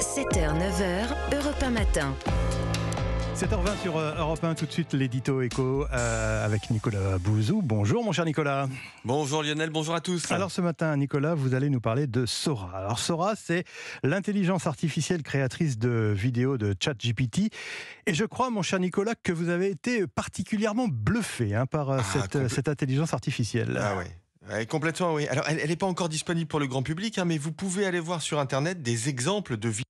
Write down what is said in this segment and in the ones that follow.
7h, 9h, Europe 1 matin. 7h20 sur euh, Europe 1, tout de suite l'édito écho euh, avec Nicolas Bouzou. Bonjour mon cher Nicolas. Bonjour Lionel, bonjour à tous. Alors ce matin Nicolas, vous allez nous parler de Sora. Alors Sora, c'est l'intelligence artificielle créatrice de vidéos de ChatGPT. Et je crois mon cher Nicolas que vous avez été particulièrement bluffé hein, par euh, ah, cette, intelligence artificielle. Ah oui. complètement, oui. Alors, elle n'est pas encore disponible pour le grand public, hein, mais vous pouvez aller voir sur Internet des exemples de vidéos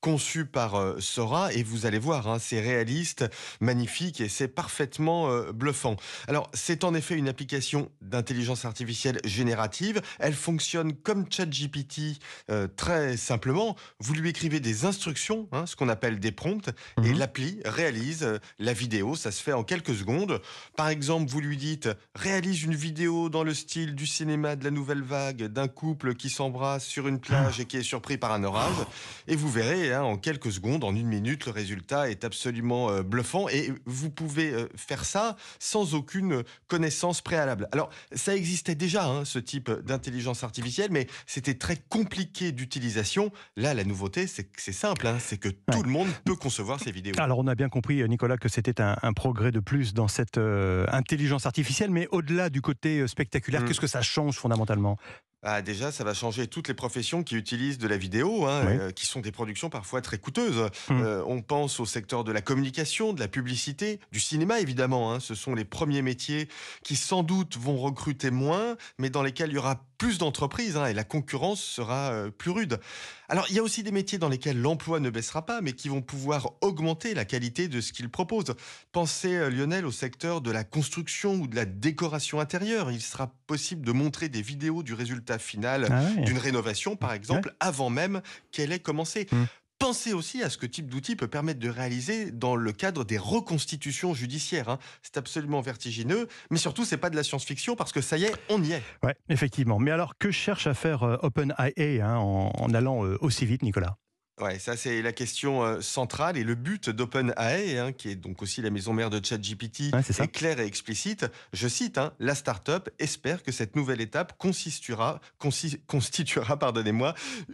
conçu par euh, Sora et vous allez voir, hein, c'est réaliste, magnifique et c'est parfaitement euh, bluffant. Alors c'est en effet une application d'intelligence artificielle générative. Elle fonctionne comme ChatGPT euh, très simplement. Vous lui écrivez des instructions, hein, ce qu'on appelle des prompts, et mhm. l'appli réalise la vidéo. Ça se fait en quelques secondes. Par exemple, vous lui dites réalise une vidéo dans le style du cinéma de la nouvelle vague d'un couple qui s'embrasse sur une plage et qui est surpris par un orage, et vous vous verrez, hein, en quelques secondes, en une minute, le résultat est absolument euh, bluffant et vous pouvez euh, faire ça sans aucune connaissance préalable. Alors, ça existait déjà, hein, ce type d'intelligence artificielle, mais c'était très compliqué d'utilisation. Là, la nouveauté, c'est que c'est simple, hein, c'est que tout le monde peut concevoir ces vidéos. Alors, on a bien compris, euh, Nicolas, que c'était un, progrès de plus dans cette intelligence artificielle, mais au-delà du côté spectaculaire, mm. qu'est-ce que ça change fondamentalement ah, déjà, ça va changer toutes les professions qui utilisent de la vidéo, hein, euh, qui sont des productions parfois très coûteuses. Mmh. Euh, on pense au secteur de la communication, de la publicité, du cinéma évidemment. Hein. Ce sont les premiers métiers qui sans doute vont recruter moins, mais dans lesquels il y aura plus d'entreprises hein, et la concurrence sera euh, plus rude. Alors il y a aussi des métiers dans lesquels l'emploi ne baissera pas mais qui vont pouvoir augmenter la qualité de ce qu'ils proposent. Pensez euh, Lionel au secteur de la construction ou de la décoration intérieure. Il sera possible de montrer des vidéos du résultat final ah d'une rénovation par exemple avant même qu'elle ait commencé. Hmm. Pensez aussi à ce que type d'outil peut permettre de réaliser dans le cadre des reconstitutions judiciaires. Hein. C'est absolument vertigineux, mais surtout c'est pas de la science-fiction parce que ça y est, on y est. Oui, effectivement. Mais alors que cherche à faire euh, OpenIA hein, en allant euh, aussi vite, Nicolas oui, ça c'est la question euh, centrale et le but d'OpenAI, hein, qui est donc aussi la maison mère de ChatGPT, est, clair et explicite. Je cite hein, la startup espère que cette nouvelle étape constituera,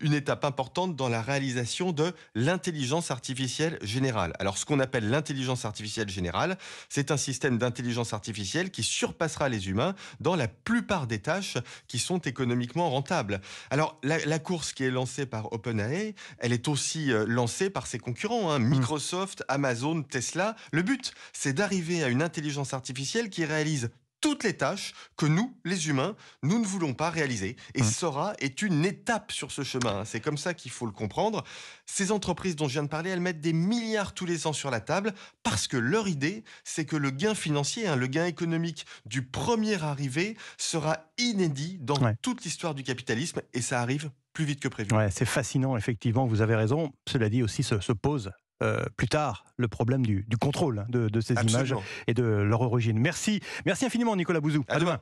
une étape importante dans la réalisation de l'intelligence artificielle générale. Alors, ce qu'on appelle l'intelligence artificielle générale, c'est un système d'intelligence artificielle qui surpassera les humains dans la plupart des tâches qui sont économiquement rentables. Alors, la, course qui est lancée par OpenAI, elle est aussi euh, lancé par ses concurrents, hein, hmm. Microsoft, Amazon, Tesla. Le but, c'est d'arriver à une intelligence artificielle qui réalise toutes les tâches que nous, les humains, nous ne voulons pas réaliser. Et mmh. Sora est une étape sur ce chemin. Hein. C'est comme ça qu'il faut le comprendre. Ces entreprises dont je viens de parler, elles mettent des milliards tous les ans sur la table parce que leur idée, c'est que le gain financier, hein, le gain économique du premier arrivé sera inédit dans toute l'histoire du capitalisme et ça arrive plus vite que prévu. c'est fascinant, effectivement, vous avez raison. Cela dit aussi, se pose euh, plus tard le problème du, contrôle hein, de, ces images et de leur origine. Merci, merci infiniment Nicolas Bouzou. À, demain.